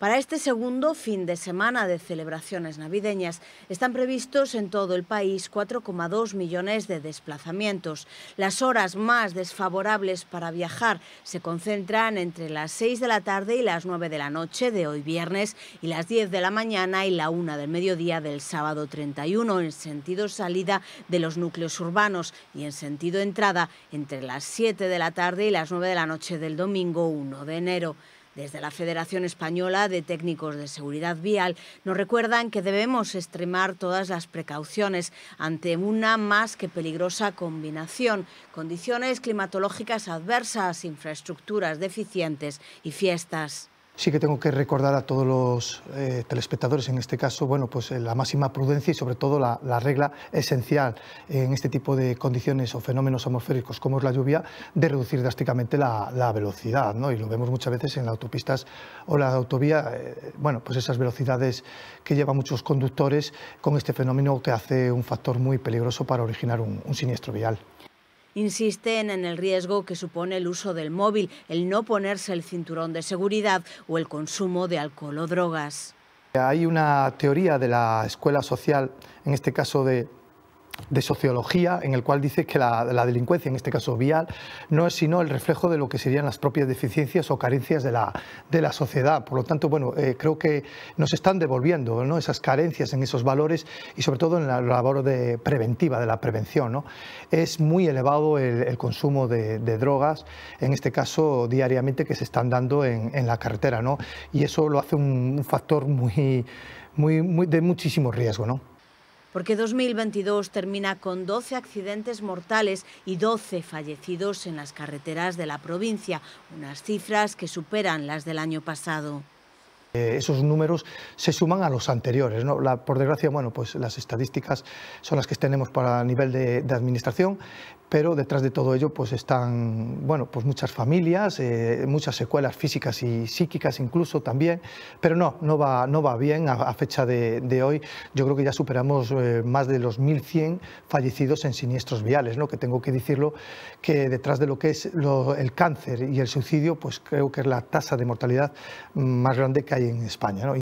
Para este segundo fin de semana de celebraciones navideñas están previstos en todo el país 4,2 millones de desplazamientos. Las horas más desfavorables para viajar se concentran entre las 6 de la tarde y las 9 de la noche de hoy viernes y las 10 de la mañana y la 1 del mediodía del sábado 31 en sentido salida de los núcleos urbanos y en sentido entrada entre las 7 de la tarde y las 9 de la noche del domingo 1 de enero. Desde la Federación Española de Técnicos de Seguridad Vial nos recuerdan que debemos extremar todas las precauciones ante una más que peligrosa combinación, condiciones climatológicas adversas, infraestructuras deficientes y fiestas sí que tengo que recordar a todos los eh, telespectadores, en este caso, bueno, pues eh, la máxima prudencia y sobre todo la, regla esencial en este tipo de condiciones o fenómenos atmosféricos como es la lluvia, de reducir drásticamente la, velocidad, Y lo vemos muchas veces en las autopistas o la autovía, eh, bueno, pues esas velocidades que llevan muchos conductores con este fenómeno que hace un factor muy peligroso para originar un siniestro vial. Insisten en el riesgo que supone el uso del móvil, el no ponerse el cinturón de seguridad o el consumo de alcohol o drogas. Hay una teoría de la escuela social, en este caso de, de sociología en el cual dice que la, delincuencia, en este caso vial, no es sino el reflejo de lo que serían las propias deficiencias o carencias de la, sociedad. Por lo tanto, bueno, eh, creo que nos están devolviendo ¿no? esas carencias en esos valores y sobre todo en la labor de preventiva, de la prevención. ¿no? Es muy elevado el, consumo de, drogas, en este caso diariamente, que se están dando en, la carretera. ¿no? Y eso lo hace un, factor muy, muy, muy, de muchísimo riesgo. ¿no? porque 2022 termina con 12 accidentes mortales y 12 fallecidos en las carreteras de la provincia, unas cifras que superan las del año pasado. Eh, esos números se suman a los anteriores. ¿no? por desgracia, bueno, pues las estadísticas son las que tenemos para nivel de, administración, pero detrás de todo ello pues están bueno, pues muchas familias, eh, muchas secuelas físicas y psíquicas incluso también, pero no, no va, no va bien a, fecha de, hoy. Yo creo que ya superamos eh, más de los 1.100 fallecidos en siniestros viales, ¿no? que tengo que decirlo que detrás de lo que es el cáncer y el suicidio, pues creo que es la tasa de mortalidad mm, más grande que hay en España. ¿no?